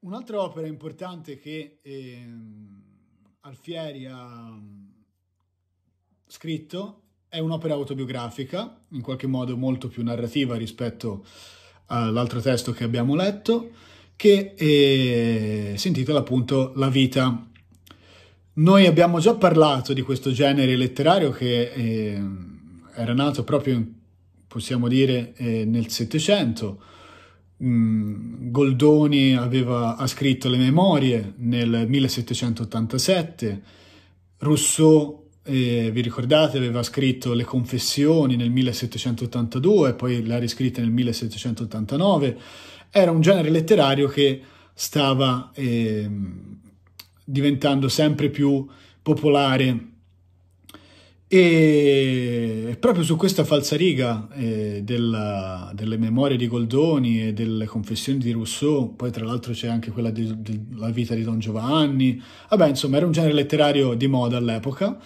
Un'altra opera importante che ehm, Alfieri ha mm, scritto è un'opera autobiografica, in qualche modo molto più narrativa rispetto all'altro testo che abbiamo letto, che eh, si intitola appunto La vita. Noi abbiamo già parlato di questo genere letterario che eh, era nato proprio, possiamo dire, eh, nel Settecento Mm, Goldoni aveva, ha scritto le memorie nel 1787, Rousseau, eh, vi ricordate, aveva scritto le confessioni nel 1782, poi l'ha riscritta nel 1789, era un genere letterario che stava eh, diventando sempre più popolare e proprio su questa falsariga eh, della, delle memorie di Goldoni e delle confessioni di Rousseau, poi tra l'altro c'è anche quella della vita di Don Giovanni, vabbè insomma era un genere letterario di moda all'epoca.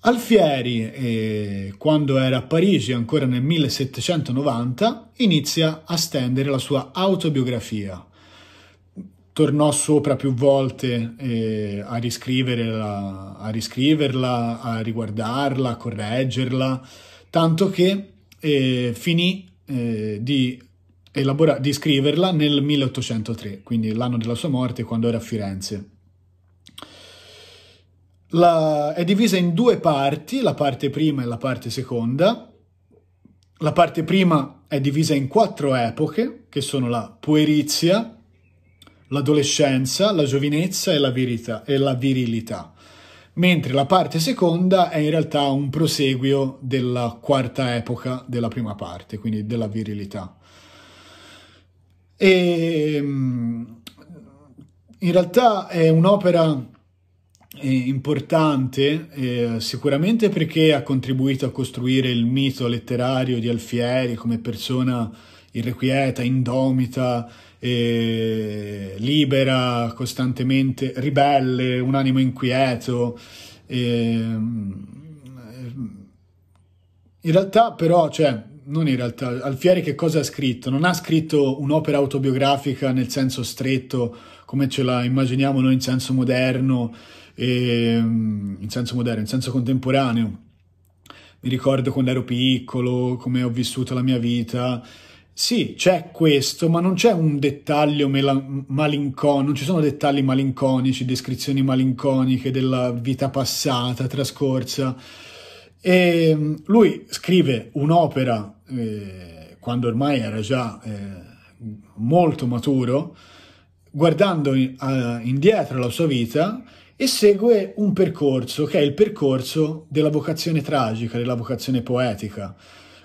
Alfieri, eh, quando era a Parigi ancora nel 1790, inizia a stendere la sua autobiografia, tornò sopra più volte eh, a, riscriverla, a, riscriverla, a riguardarla, a correggerla, tanto che eh, finì eh, di, elabora- di scriverla nel 1803, quindi l'anno della sua morte, quando era a Firenze. La, è divisa in due parti, la parte prima e la parte seconda. La parte prima è divisa in quattro epoche, che sono la puerizia, l'adolescenza, la giovinezza e la, virilità, e la virilità, mentre la parte seconda è in realtà un proseguio della quarta epoca della prima parte, quindi della virilità. E, ehm, in realtà è un'opera eh, importante eh, sicuramente perché ha contribuito a costruire il mito letterario di Alfieri come persona irrequieta, indomita, eh, libera, costantemente ribelle, un animo inquieto. Eh, in realtà però, cioè, non in realtà, Alfieri che cosa ha scritto? Non ha scritto un'opera autobiografica nel senso stretto, come ce la immaginiamo noi in senso moderno, eh, in senso moderno, in senso contemporaneo. Mi ricordo quando ero piccolo, come ho vissuto la mia vita, sì, c'è questo, ma non c'è un dettaglio malinconico, non ci sono dettagli malinconici, descrizioni malinconiche della vita passata, trascorsa. E ehm, lui scrive un'opera eh, quando ormai era già eh, molto maturo, guardando in, a, indietro la sua vita e segue un percorso che è il percorso della vocazione tragica, della vocazione poetica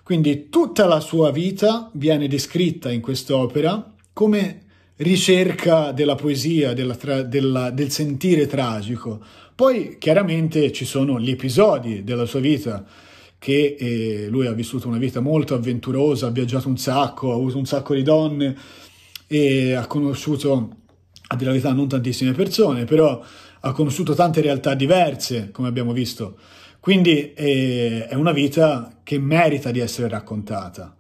quindi tutta la sua vita viene descritta in quest'opera come ricerca della poesia, della tra- della, del sentire tragico. Poi chiaramente ci sono gli episodi della sua vita, che eh, lui ha vissuto una vita molto avventurosa, ha viaggiato un sacco, ha avuto un sacco di donne e ha conosciuto, a dire la verità, non tantissime persone, però ha conosciuto tante realtà diverse, come abbiamo visto. Quindi eh, è una vita che merita di essere raccontata.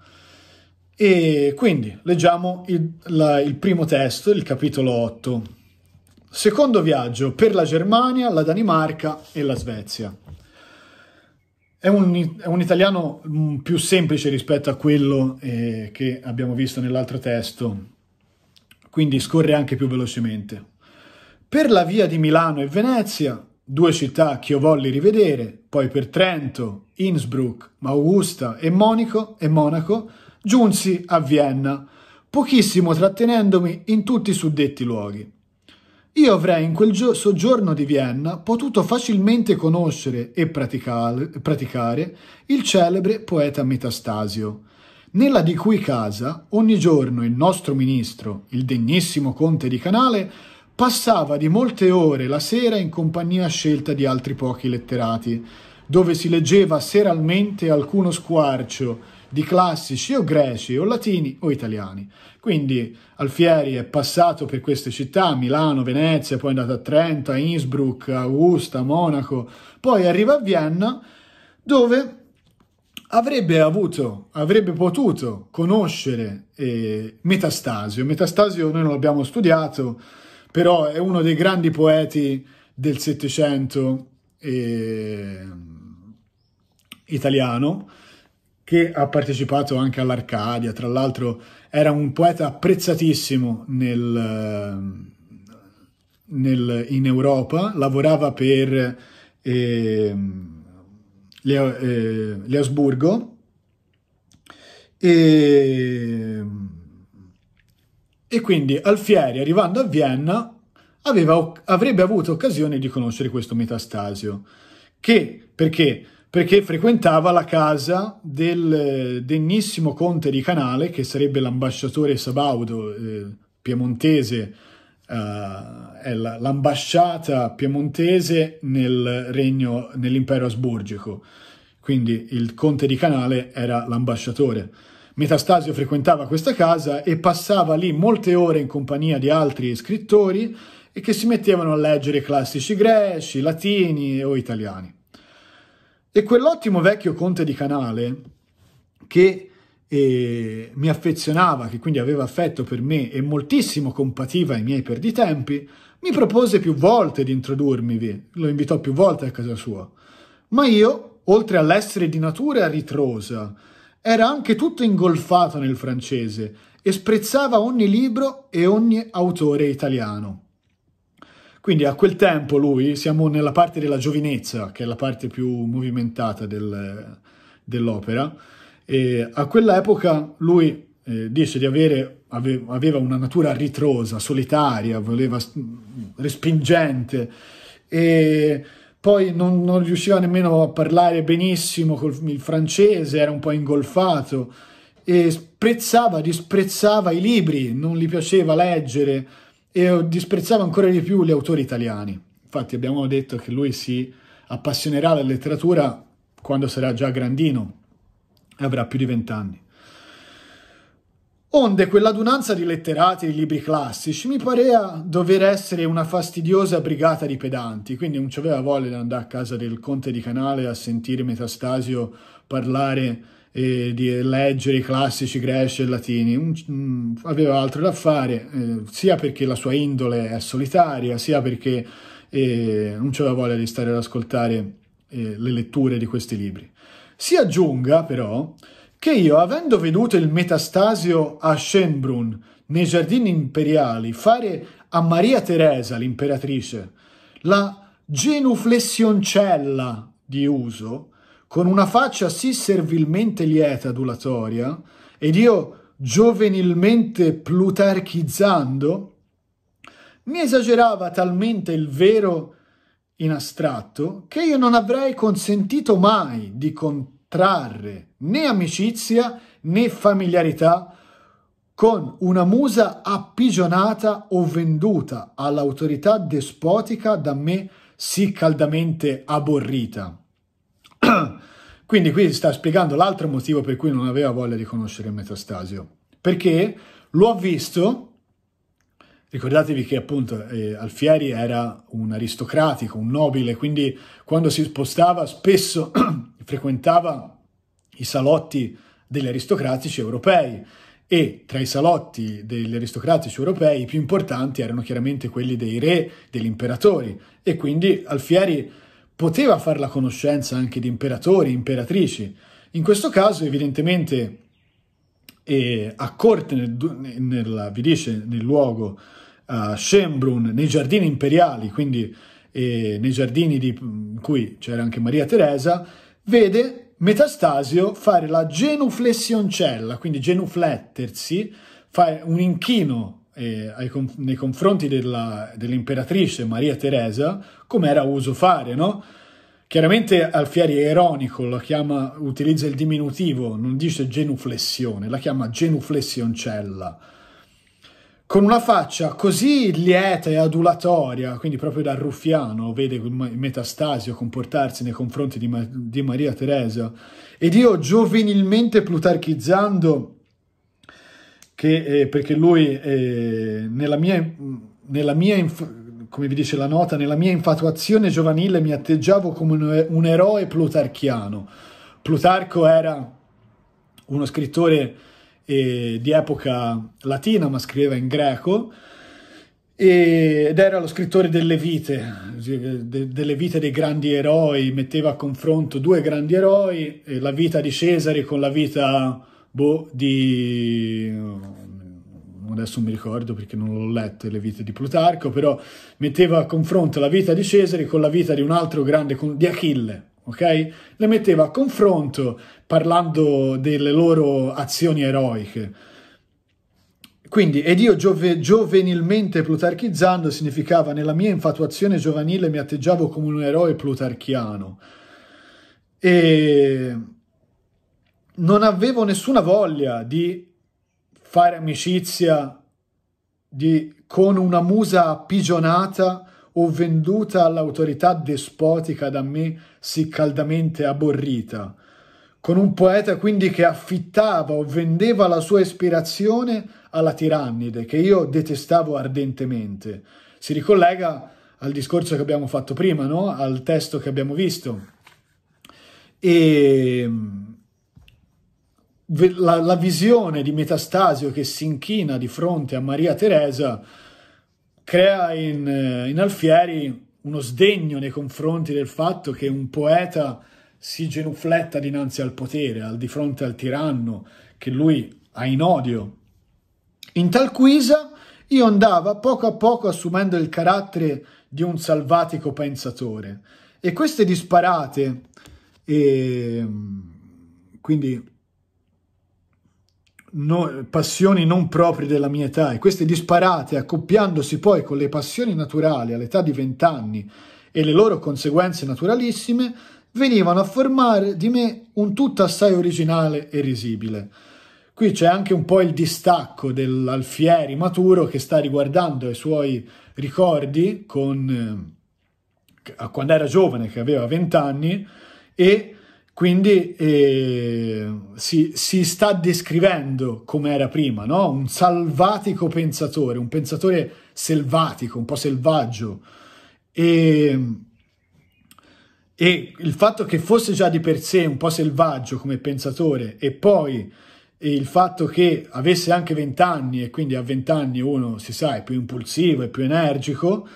E quindi leggiamo il, la, il primo testo, il capitolo 8. Secondo viaggio per la Germania, la Danimarca e la Svezia. È un, è un, italiano mm, più semplice rispetto a quello eh, che abbiamo visto nell'altro testo, quindi scorre anche più velocemente. Per la via di Milano e Venezia due città che io volli rivedere, poi per Trento, Innsbruck, Augusta e Monaco, e Monaco giunsi a Vienna, pochissimo trattenendomi in tutti i suddetti luoghi. Io avrei in quel gio- soggiorno di Vienna potuto facilmente conoscere e praticare, praticare il celebre poeta Metastasio, nella di cui casa ogni giorno il nostro ministro, il degnissimo conte di Canale, Passava di molte ore la sera in compagnia scelta di altri pochi letterati, dove si leggeva seralmente alcuno squarcio di classici o greci o latini o italiani. Quindi Alfieri è passato per queste città, Milano, Venezia, poi è andato a Trento, a Innsbruck, a Augusta, a Monaco, poi arriva a Vienna dove avrebbe avuto, avrebbe potuto conoscere eh, Metastasio. Metastasio noi non l'abbiamo studiato, però è uno dei grandi poeti del Settecento eh, italiano che ha partecipato anche all'Arcadia, tra l'altro era un poeta apprezzatissimo nel, nel, in Europa, lavorava per eh, Leo, eh, Leasburgo e e quindi Alfieri, arrivando a Vienna, aveva, avrebbe avuto occasione di conoscere questo Metastasio. Che, perché? Perché frequentava la casa del degnissimo conte di Canale, che sarebbe l'ambasciatore sabaudo eh, piemontese, Uh, è l'ambasciata piemontese nel regno, nell'impero asburgico. Quindi il conte di Canale era l'ambasciatore. Metastasio frequentava questa casa e passava lì molte ore in compagnia di altri scrittori e che si mettevano a leggere classici greci, latini o italiani. E quell'ottimo vecchio conte di Canale, che eh, mi affezionava, che quindi aveva affetto per me e moltissimo compativa i miei perditempi, mi propose più volte di introdurmivi, lo invitò più volte a casa sua. Ma io, oltre all'essere di natura ritrosa, era anche tutto ingolfato nel francese e sprezzava ogni libro e ogni autore italiano. Quindi a quel tempo lui, siamo nella parte della giovinezza, che è la parte più movimentata del, dell'opera, e a quell'epoca lui eh, dice di avere, ave, aveva una natura ritrosa, solitaria, voleva, respingente, e poi non, non, riusciva nemmeno a parlare benissimo col, il francese, era un po' ingolfato e sprezzava, disprezzava i libri, non gli piaceva leggere e disprezzava ancora di più gli autori italiani. Infatti abbiamo detto che lui si appassionerà alla letteratura quando sarà già grandino, e avrà più di vent'anni. Onde quell'adunanza di letterati di libri classici mi parea dover essere una fastidiosa brigata di pedanti, quindi non c'aveva voglia di andare a casa del conte di Canale a sentire Metastasio parlare e eh, di leggere i classici greci e latini, un, mh, mm, aveva altro da fare, eh, sia perché la sua indole è solitaria, sia perché eh, non c'aveva voglia di stare ad ascoltare eh, le letture di questi libri. Si aggiunga però che io, avendo veduto il metastasio a Schönbrunn, nei giardini imperiali, fare a Maria Teresa, l'imperatrice, la genuflessioncella di uso, con una faccia sì servilmente lieta adulatoria, ed io giovenilmente plutarchizzando, mi esagerava talmente il vero in astratto che io non avrei consentito mai di contare trarre né amicizia né familiarità con una musa appigionata o venduta all'autorità despotica da me sì caldamente aborrita. Quindi qui si sta spiegando l'altro motivo per cui non aveva voglia di conoscere Metastasio, perché lo ha visto, ricordatevi che appunto eh, Alfieri era un aristocratico, un nobile, quindi quando si spostava spesso frequentava i salotti degli aristocratici europei e tra i salotti degli aristocratici europei i più importanti erano chiaramente quelli dei re, degli imperatori e quindi Alfieri poteva fare la conoscenza anche di imperatori, imperatrici. In questo caso evidentemente eh, a corte, nel, nel, vi dice, nel luogo a eh, Schembrun, nei giardini imperiali, quindi eh, nei giardini di, in cui c'era anche Maria Teresa, vede Metastasio fare la genuflessioncella, quindi genuflettersi, fare un inchino eh, ai, nei confronti della, dell'imperatrice Maria Teresa, come era uso fare, no? Chiaramente Alfieri è ironico, chiama, utilizza il diminutivo, non dice genuflessione, la chiama genuflessioncella con una faccia così lieta e adulatoria, quindi proprio da ruffiano, vede Metastasio comportarsi nei confronti di, Ma- di Maria Teresa, ed io giovenilmente plutarchizzando, che, eh, perché lui eh, nella mia, nella mia inf- come vi dice la nota, nella mia infatuazione giovanile mi atteggiavo come un eroe plutarchiano. Plutarco era uno scrittore di epoca latina, ma scriveva in greco, ed era lo scrittore delle vite, delle vite dei grandi eroi, metteva a confronto due grandi eroi, la vita di Cesare con la vita boh, di... adesso non mi ricordo perché non l'ho letto, le vite di Plutarco, però metteva a confronto la vita di Cesare con la vita di un altro grande, di Achille, ok? Le metteva a confronto parlando delle loro azioni eroiche. Quindi, ed io giove, giovenilmente plutarchizzando significava nella mia infatuazione giovanile mi atteggiavo come un eroe plutarchiano. E non avevo nessuna voglia di fare amicizia di, con una musa appigionata o venduta all'autorità despotica da me sì caldamente aborrita, con un poeta quindi che affittava o vendeva la sua ispirazione alla tirannide, che io detestavo ardentemente. Si ricollega al discorso che abbiamo fatto prima, no? al testo che abbiamo visto. Ehm, e la, la visione di Metastasio che si inchina di fronte a Maria Teresa crea in, eh, in Alfieri uno sdegno nei confronti del fatto che un poeta si genufletta dinanzi al potere, al di fronte al tiranno che lui ha in odio. In tal guisa io andava poco a poco assumendo il carattere di un salvatico pensatore e queste disparate e ehm, quindi no, passioni non proprie della mia età e queste disparate accoppiandosi poi con le passioni naturali all'età di vent'anni e le loro conseguenze naturalissime venivano a formare di me un tutto assai originale e risibile. Qui c'è anche un po' il distacco dell'Alfieri maturo che sta riguardando i suoi ricordi con, eh, quando era giovane, che aveva vent'anni, e quindi eh, si, si, sta descrivendo come era prima, no? un salvatico pensatore, un pensatore selvatico, un po' selvaggio. E, e, il fatto che fosse già di per sé un po' selvaggio come pensatore e poi il fatto che avesse anche vent'anni e quindi a vent'anni uno si sa è più impulsivo, è più energico,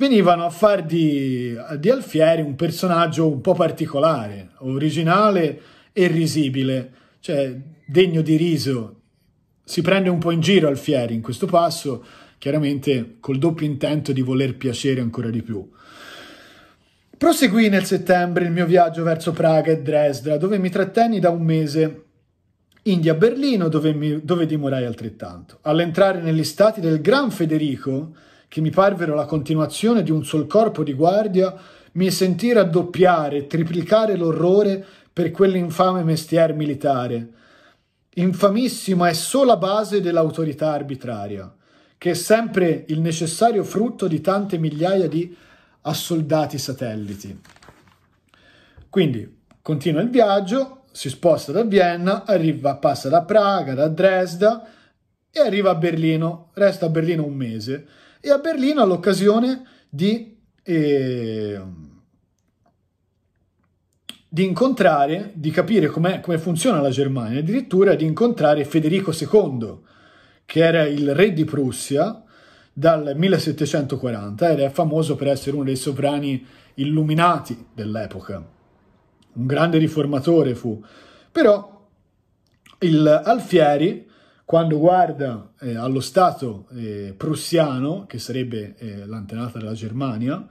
venivano a far di, di Alfieri un personaggio un po' particolare, originale e risibile, cioè degno di riso. Si prende un po' in giro Alfieri in questo passo, chiaramente col doppio intento di voler piacere ancora di più. Proseguì nel settembre il mio viaggio verso Praga e Dresda, dove mi trattenni da un mese. India Berlino, dove, mi, dove dimorai altrettanto. All'entrare negli stati del Gran Federico, che mi parvero la continuazione di un sol corpo di guardia, mi sentì raddoppiare e triplicare l'orrore per quell'infame mestiere militare, infamissima e sola base dell'autorità arbitraria, che è sempre il necessario frutto di tante migliaia di assoldati satelliti. Quindi continua il viaggio, si sposta da Vienna, arriva, passa da Praga, da Dresda e arriva a Berlino, resta a Berlino un mese e a Berlino all'occasione di, eh, di, incontrare, di capire come funziona la Germania, addirittura di incontrare Federico II, che era il re di Prussia dal 1740 ed è famoso per essere uno dei sovrani illuminati dell'epoca. Un grande riformatore fu. Però il Alfieri quando guarda eh, allo Stato eh, prussiano, che sarebbe eh, l'antenata della Germania,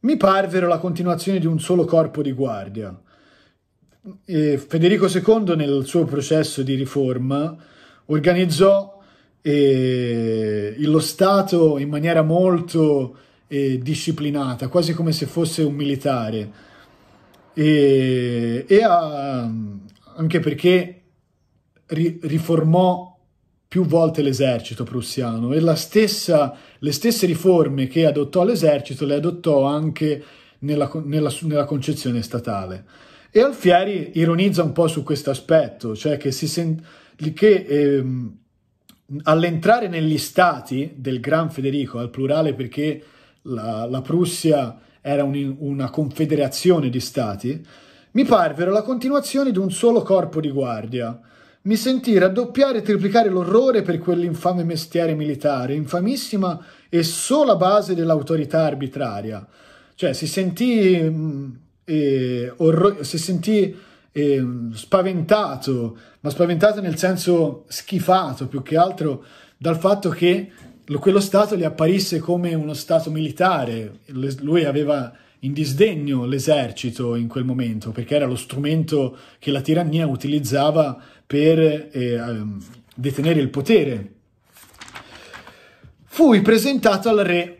mi parvero la continuazione di un solo corpo di guardia. Federico II, nel suo processo di riforma, organizzò eh, lo Stato in maniera molto eh, disciplinata, quasi come se fosse un militare. E, e a, anche perché ri, riformò più volte l'esercito prussiano e stessa, le stesse riforme che adottò l'esercito le adottò anche nella, nella, nella concezione statale. E Alfieri ironizza un po' su questo aspetto, cioè che, sent, che ehm, all'entrare negli stati del Gran Federico, al plurale perché la, la Prussia era un, una confederazione di stati, mi parvero la continuazione di un solo corpo di guardia, mi sentì raddoppiare e triplicare l'orrore per quell'infame mestiere militare, infamissima e sola base dell'autorità arbitraria. Cioè si sentì, mm, eh, orro- si sentì eh, spaventato, ma spaventato nel senso schifato più che altro dal fatto che quello Stato gli apparisse come uno Stato militare. Lui aveva in disdegno l'esercito in quel momento perché era lo strumento che la tirannia utilizzava per eh, ehm, detenere il potere. Fui presentato al re.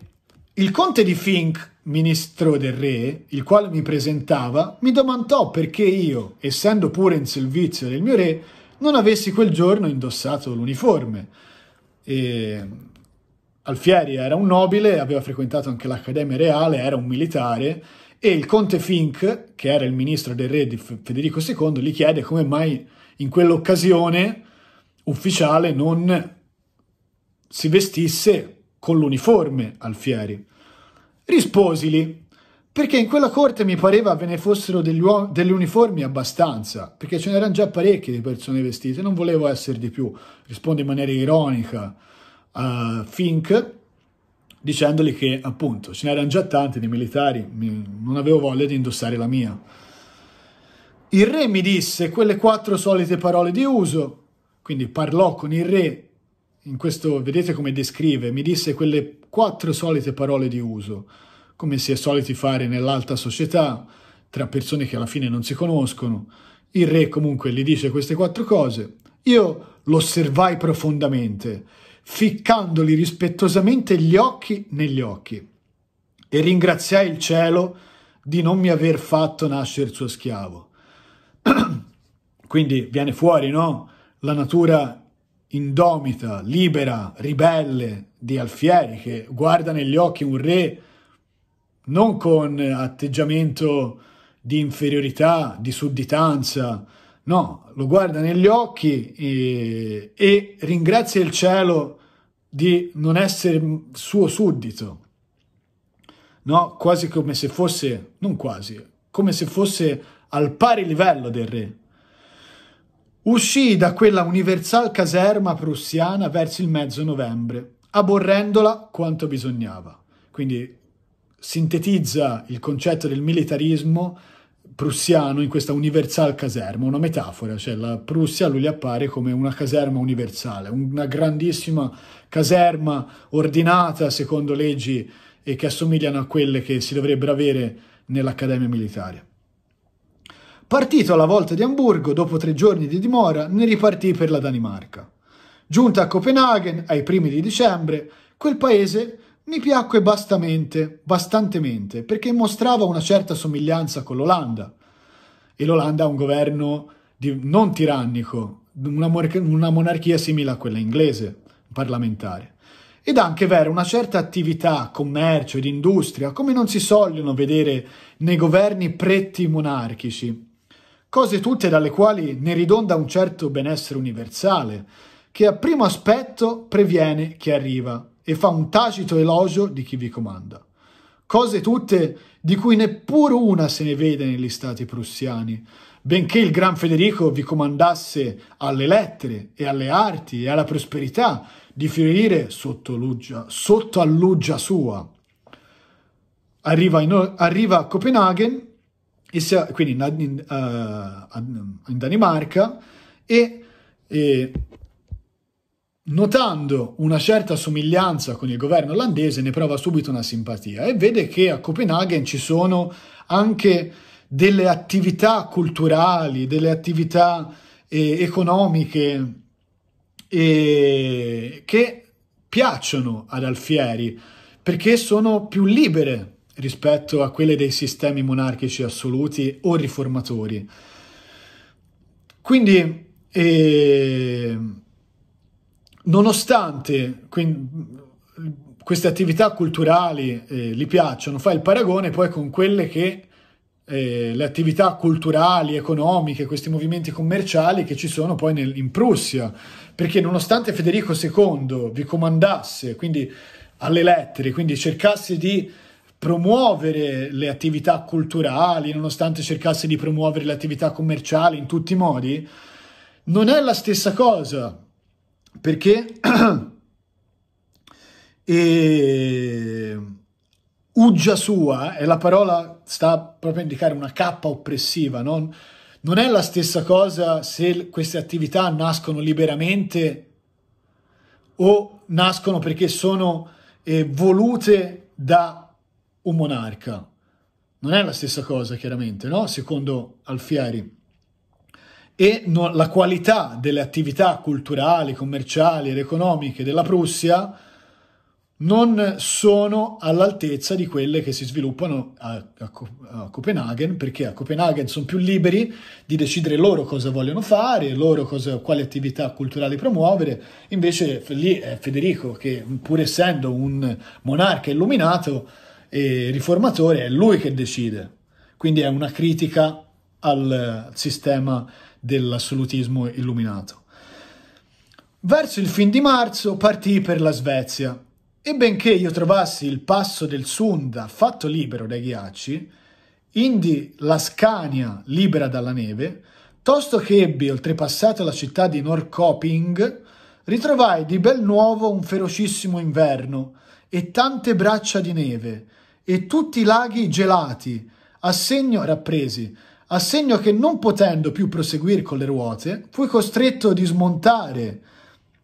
Il conte di Fink, ministro del re, il quale mi presentava, mi domandò perché io, essendo pure in servizio del mio re, non avessi quel giorno indossato l'uniforme. E ehm, Alfieri era un nobile, aveva frequentato anche l'Accademia Reale, era un militare, e il conte Fink, che era il ministro del re di Federico II, gli chiede come mai in quell'occasione ufficiale non si vestisse con l'uniforme Alfieri. Risposili, perché in quella corte mi pareva ve ne fossero degli, uom- degli uniformi abbastanza, perché ce n'erano già parecchie di persone vestite, non volevo essere di più, risponde in maniera ironica a uh, eh, Fink, dicendogli che appunto ce n'erano già tanti di militari, non avevo voglia di indossare la mia. Il re mi disse quelle quattro solite parole di uso, quindi parlò con il re, in questo vedete come descrive, mi disse quelle quattro solite parole di uso, come si è soliti fare nell'alta società, tra persone che alla fine non si conoscono. Il re comunque gli dice queste quattro cose. Io l'osservai profondamente ficcandoli rispettosamente gli occhi negli occhi. E ringraziai il cielo di non mi aver fatto nascere il suo schiavo. Quindi viene fuori, no? La natura indomita, libera, ribelle di Alfieri che guarda negli occhi un re non con atteggiamento di inferiorità, di sudditanza, no, lo guarda negli occhi e, eh, e ringrazia il cielo di non essere suo suddito, no? quasi come se fosse, non quasi, come se fosse al pari livello del re. Uscì da quella universal caserma prussiana verso il mezzo novembre, aborrendola quanto bisognava. Quindi sintetizza il concetto del militarismo prussiano in questa universal caserma, una metafora, cioè la Prussia lui le appare come una caserma universale, una grandissima caserma ordinata secondo leggi e che assomigliano a quelle che si dovrebbero avere nell'Accademia Militare. Partito alla volta di Amburgo, dopo tre giorni di dimora, ne ripartì per la Danimarca. Giunta a Copenaghen ai primi di dicembre, quel paese mi piacque bastamente, bastantemente, perché mostrava una certa somiglianza con l'Olanda. E l'Olanda ha un governo di, non tirannico, una, una monarchia simile a quella inglese, parlamentare ed anche vero, una certa attività, commercio ed industria, come non si sogliono vedere nei governi pretti monarchici, cose tutte dalle quali ne ridonda un certo benessere universale, che a primo aspetto previene chi arriva e fa un tacito elogio di chi vi comanda. Cose tutte di cui neppure una se ne vede negli stati prussiani, benché il Gran Federico vi comandasse alle lettere e alle arti e alla prosperità di fiorire sotto, luggia, sotto all'uggia sua. Arriva, in, arriva, a Copenaghen, si, quindi in, in, uh, in Danimarca, e, e Notando una certa somiglianza con il governo olandese, ne prova subito una simpatia e vede che a Copenaghen ci sono anche delle attività culturali, delle attività eh, economiche eh, che piacciono ad Alfieri perché sono più libere rispetto a quelle dei sistemi monarchici assoluti o riformatori. Quindi eh, nonostante quindi, queste attività culturali eh, gli piacciono, fa il paragone poi con quelle che eh, le attività culturali, economiche, questi movimenti commerciali che ci sono poi nel, in Prussia, perché nonostante Federico II vi comandasse, quindi alle lettere, quindi cercasse di promuovere le attività culturali, nonostante cercasse di promuovere le attività commerciali in tutti i modi, non è la stessa cosa perché e... Uggia sua e la parola sta proprio a indicare una cappa oppressiva, non, non è la stessa cosa se queste attività nascono liberamente o nascono perché sono eh, volute da un monarca. Non è la stessa cosa, chiaramente, no? Secondo Alfieri e no, la qualità delle attività culturali, commerciali ed economiche della Prussia non sono all'altezza di quelle che si sviluppano a, a, a Copenaghen, perché a Copenaghen sono più liberi di decidere loro cosa vogliono fare, loro cosa, quali attività culturali promuovere, invece lì è Federico che pur essendo un monarca illuminato e riformatore è lui che decide, quindi è una critica al sistema dell'assolutismo illuminato. Verso il fin di marzo partì per la Svezia e benché io trovassi il passo del Sunda fatto libero dai ghiacci, indi la Scania libera dalla neve, tosto che ebbi oltrepassato la città di Norcoping, ritrovai di bel nuovo un ferocissimo inverno e tante braccia di neve e tutti i laghi gelati, a segno rappresi, a segno che non potendo più proseguire con le ruote, fui costretto di smontare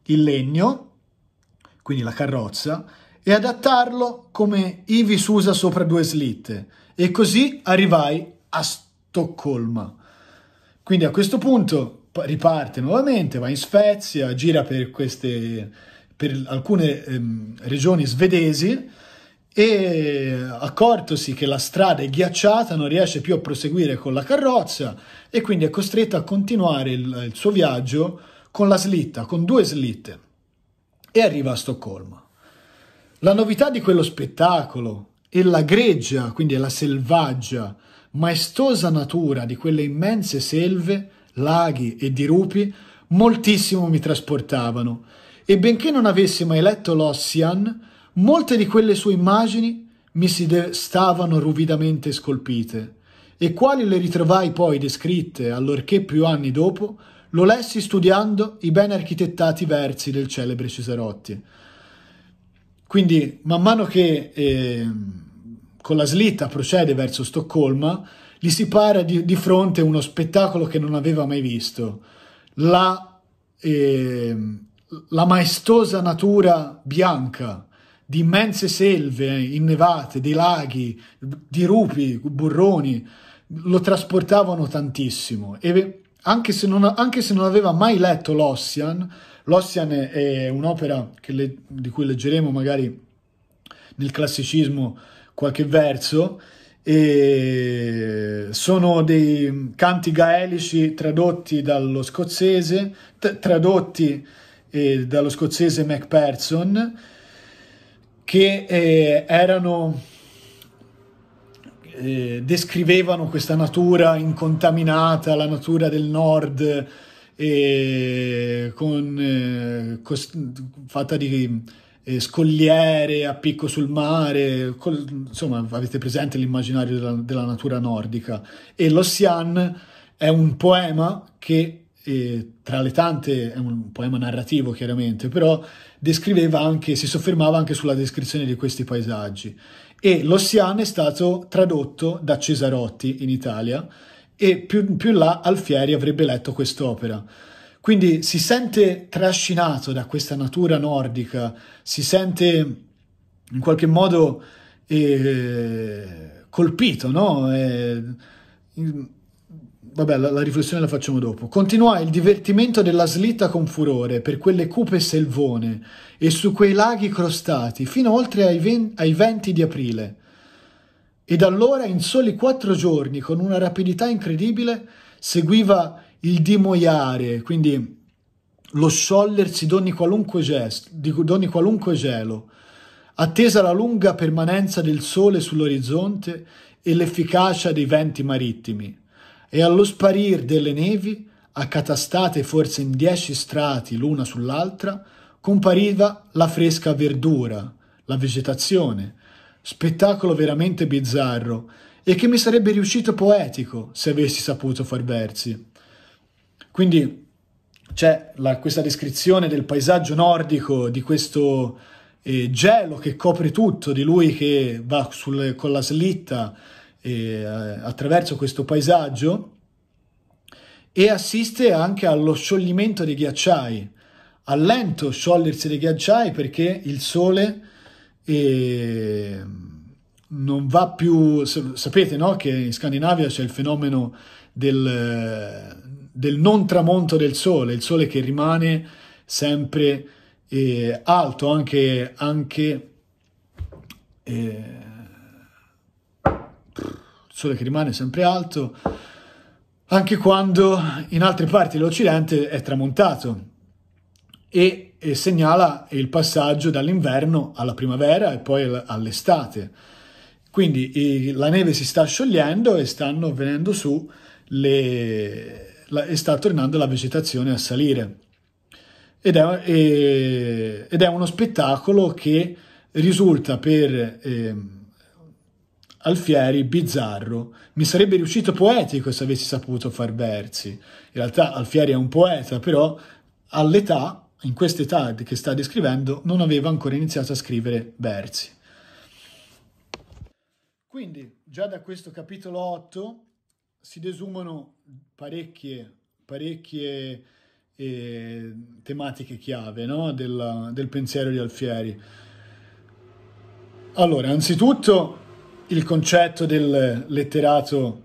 il legno, quindi la carrozza, e adattarlo come ivi s'usa sopra due slitte. E così arrivai a Stoccolma. Quindi a questo punto riparte nuovamente, va in Svezia, gira per, queste, per alcune ehm, regioni svedesi, e accortosi che la strada è ghiacciata non riesce più a proseguire con la carrozza e quindi è costretto a continuare il, il suo viaggio con la slitta, con due slitte e arriva a Stoccolma. La novità di quello spettacolo e la greggia, quindi la selvaggia, maestosa natura di quelle immense selve, laghi e dirupi moltissimo mi trasportavano e benché non avessi mai letto l'Ossian, Molte di quelle sue immagini mi si stavano ruvidamente scolpite, e quali le ritrovai poi descritte, allorché più anni dopo, lo lessi studiando i ben architettati versi del celebre Cesarotti. Quindi, man mano che eh, con la slitta procede verso Stoccolma, gli si para di, di fronte uno spettacolo che non aveva mai visto, la, eh, la maestosa natura bianca di immense selve innevate, dei laghi, di rupi, burroni, lo trasportavano tantissimo. E anche se non, anche se non aveva mai letto l'Ossian, l'Ossian è, è un'opera le, di cui leggeremo magari nel classicismo qualche verso, e sono dei canti gaelici tradotti dallo scozzese, tradotti eh, dallo scozzese Macpherson che eh, erano, eh, descrivevano questa natura incontaminata, la natura del nord, eh, con, eh, cost- fatta di eh, scogliere a picco sul mare, col- insomma avete presente l'immaginario della, della natura nordica. E l'Ossian è un poema che e tra le tante è un poema narrativo chiaramente, però descriveva anche, si soffermava anche sulla descrizione di questi paesaggi e l'Ossian è stato tradotto da Cesarotti in Italia e più, più in là Alfieri avrebbe letto quest'opera. Quindi si sente trascinato da questa natura nordica, si sente in qualche modo eh, colpito, no? Eh, vabbè, la, la, riflessione la facciamo dopo. Continuai il divertimento della slitta con furore per quelle cupe selvone e su quei laghi crostati fino oltre ai, ven- ai venti di aprile. E allora, in soli quattro giorni, con una rapidità incredibile, seguiva il dimoiare, quindi lo sciogliersi d'ogni qualunque, gesto, d'ogni qualunque gelo, attesa la lunga permanenza del sole sull'orizzonte e l'efficacia dei venti marittimi e allo sparir delle nevi, accatastate forse in dieci strati l'una sull'altra, compariva la fresca verdura, la vegetazione, spettacolo veramente bizzarro e che mi sarebbe riuscito poetico se avessi saputo far versi. Quindi c'è la, questa descrizione del paesaggio nordico, di questo eh, gelo che copre tutto, di lui che va sul, con la slitta eh, attraverso questo paesaggio e assiste anche allo scioglimento dei ghiacciai, al lento sciogliersi dei ghiacciai perché il sole eh, non va più... Sapete no? che in Scandinavia c'è il fenomeno del, del, non tramonto del sole, il sole che rimane sempre eh, alto anche... anche eh, il sole che rimane sempre alto, anche quando in altre parti dell'Occidente è tramontato e, e segnala il passaggio dall'inverno alla primavera e poi all'estate. Quindi e, la neve si sta sciogliendo e stanno venendo su le, la, e sta tornando la vegetazione a salire. Ed è, e, ed è uno spettacolo che risulta per... Eh, Alfieri, bizzarro. Mi sarebbe riuscito poetico se avessi saputo far versi. In realtà Alfieri è un poeta, però all'età, in quest'età che sta descrivendo, non aveva ancora iniziato a scrivere versi. Quindi, già da questo capitolo 8 si desumano parecchie, parecchie eh, tematiche chiave no? del, del pensiero di Alfieri. Allora, anzitutto il concetto del letterato,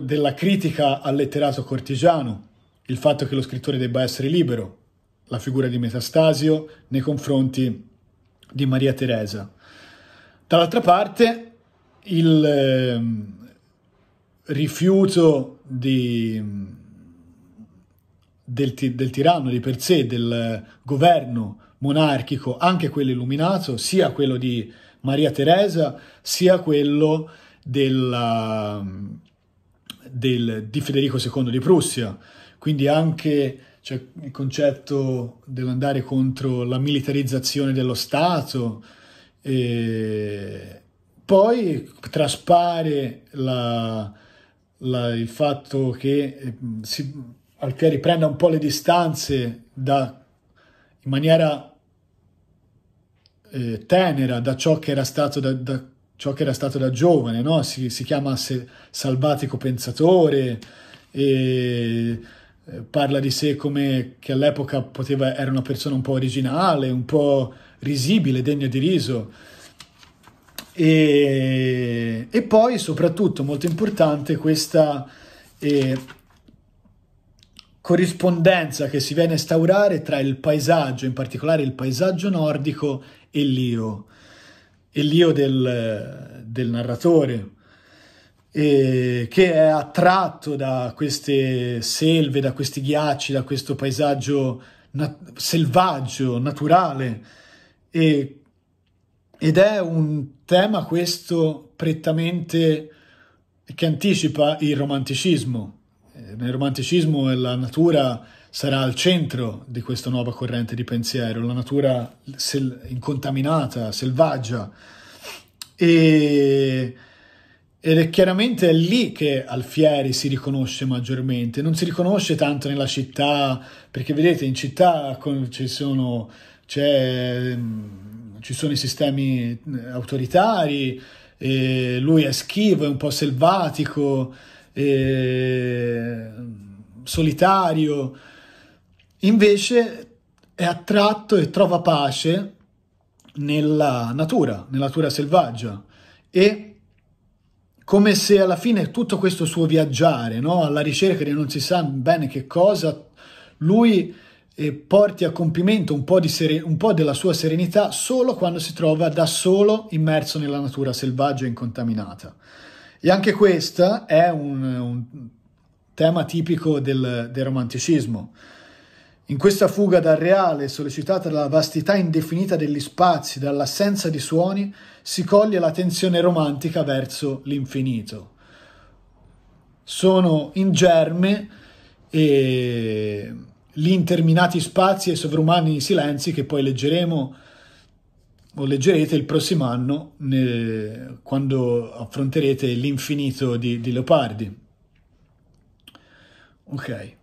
della critica al letterato cortigiano, il fatto che lo scrittore debba essere libero, la figura di Metastasio nei confronti di Maria Teresa. Dall'altra parte il eh, rifiuto di, del, del, tiranno di per sé, del governo monarchico, anche quello illuminato, sia quello di Maria Teresa, sia quello della, um, del, di Federico II di Prussia. Quindi anche cioè, il concetto dell'andare contro la militarizzazione dello Stato. E poi traspare la, la, il fatto che ehm, si, Alfieri prenda un po' le distanze da, in maniera eh, tenera da ciò che era stato da, da, che era stato da giovane, no? si, si, chiama se, salvatico pensatore e eh, parla di sé come che all'epoca poteva, era una persona un po' originale, un po' risibile, degna di riso. E, e poi soprattutto molto importante questa eh, corrispondenza che si viene a instaurare tra il paesaggio, in particolare il paesaggio nordico, e l'io, e l'io del, del narratore, che è attratto da queste selve, da questi ghiacci, da questo paesaggio nat- selvaggio, naturale. E, ed è un tema questo prettamente che anticipa il romanticismo nel romanticismo la natura sarà al centro di questa nuova corrente di pensiero, la natura sel- incontaminata, selvaggia. E, ed è chiaramente lì che Alfieri si riconosce maggiormente, non si riconosce tanto nella città, perché vedete in città ci sono, ci sono i sistemi autoritari, lui è schivo, è un po' selvatico eh, solitario, invece è attratto e trova pace nella natura, nella natura selvaggia e come se alla fine tutto questo suo viaggiare no? alla ricerca di non si sa bene che cosa, lui eh, porti a compimento un po, seren- un po' della sua serenità solo quando si trova da solo immerso nella natura selvaggia e incontaminata. E anche questo è un, un, tema tipico del, del romanticismo. In questa fuga dal reale, sollecitata dalla vastità indefinita degli spazi, dall'assenza di suoni, si coglie la tensione romantica verso l'infinito. Sono in germe e gli interminati spazi e sovrumani silenzi che poi leggeremo lo leggerete il prossimo anno nel, quando affronterete l'infinito di, di Leopardi. Ok.